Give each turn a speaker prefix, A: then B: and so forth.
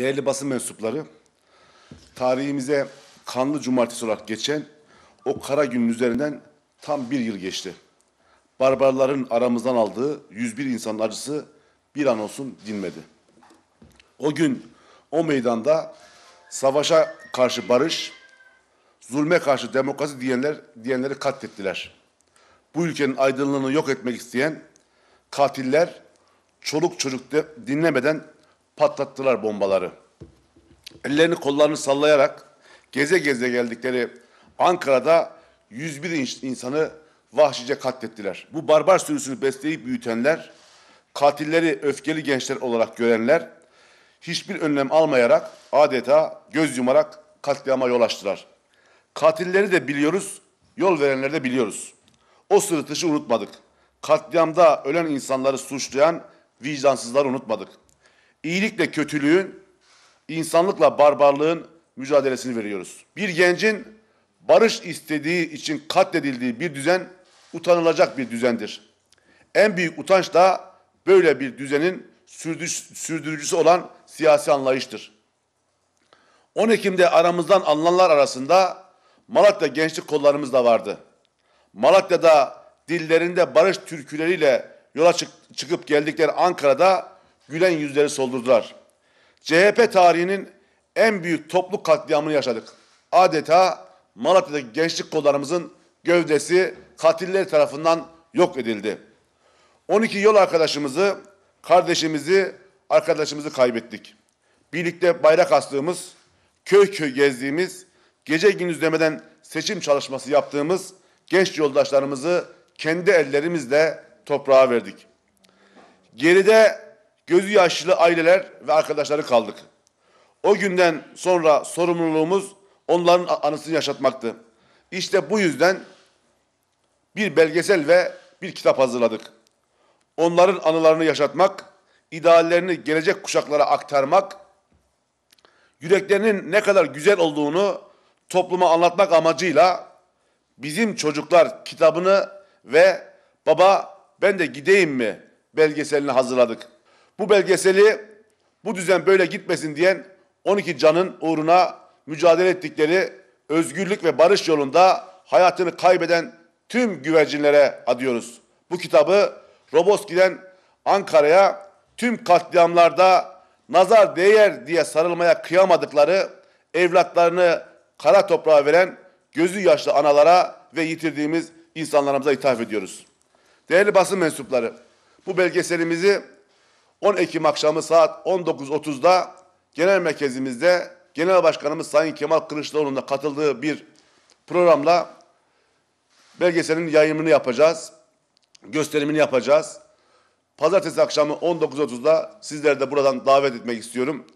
A: Değerli basın mensupları, tarihimize kanlı cumartesi olarak geçen o kara günün üzerinden tam bir yıl geçti. Barbarların aramızdan aldığı 101 insanın acısı bir an olsun dinmedi. O gün o meydanda savaşa karşı barış, zulme karşı demokrasi diyenler diyenleri katlettiler. Bu ülkenin aydınlığını yok etmek isteyen katiller çoluk çocuk de, dinlemeden patlattılar bombaları. Ellerini kollarını sallayarak geze geze geldikleri Ankara'da 101 insanı vahşice katlettiler. Bu barbar sürüsünü besleyip büyütenler, katilleri öfkeli gençler olarak görenler hiçbir önlem almayarak adeta göz yumarak katliama yol açtılar. Katilleri de biliyoruz, yol verenleri de biliyoruz. O sırıtışı unutmadık. Katliamda ölen insanları suçlayan vicdansızları unutmadık iyilikle kötülüğün, insanlıkla barbarlığın mücadelesini veriyoruz. Bir gencin barış istediği için katledildiği bir düzen utanılacak bir düzendir. En büyük utanç da böyle bir düzenin sürdürücüsü olan siyasi anlayıştır. 10 Ekim'de aramızdan alınanlar arasında Malatya gençlik kollarımız da vardı. Malatya'da dillerinde barış türküleriyle yola çık çıkıp geldikleri Ankara'da gülen yüzleri soldurdular. CHP tarihinin en büyük toplu katliamını yaşadık. Adeta Malatya'daki gençlik kollarımızın gövdesi katiller tarafından yok edildi. 12 yol arkadaşımızı, kardeşimizi, arkadaşımızı kaybettik. Birlikte bayrak astığımız, köy köy gezdiğimiz, gece gündüz demeden seçim çalışması yaptığımız genç yoldaşlarımızı kendi ellerimizle toprağa verdik. Geride gözü yaşlı aileler ve arkadaşları kaldık. O günden sonra sorumluluğumuz onların anısını yaşatmaktı. İşte bu yüzden bir belgesel ve bir kitap hazırladık. Onların anılarını yaşatmak, ideallerini gelecek kuşaklara aktarmak, yüreklerinin ne kadar güzel olduğunu topluma anlatmak amacıyla Bizim Çocuklar kitabını ve Baba Ben de Gideyim mi belgeselini hazırladık bu belgeseli bu düzen böyle gitmesin diyen 12 canın uğruna mücadele ettikleri özgürlük ve barış yolunda hayatını kaybeden tüm güvercinlere adıyoruz. Bu kitabı Roboski'den Ankara'ya tüm katliamlarda nazar değer diye sarılmaya kıyamadıkları evlatlarını kara toprağa veren gözü yaşlı analara ve yitirdiğimiz insanlarımıza ithaf ediyoruz. Değerli basın mensupları, bu belgeselimizi 10 Ekim akşamı saat 19.30'da genel merkezimizde Genel Başkanımız Sayın Kemal Kılıçdaroğlu'nun da katıldığı bir programla belgeselin yayınını yapacağız. Gösterimini yapacağız. Pazartesi akşamı 19.30'da sizleri de buradan davet etmek istiyorum.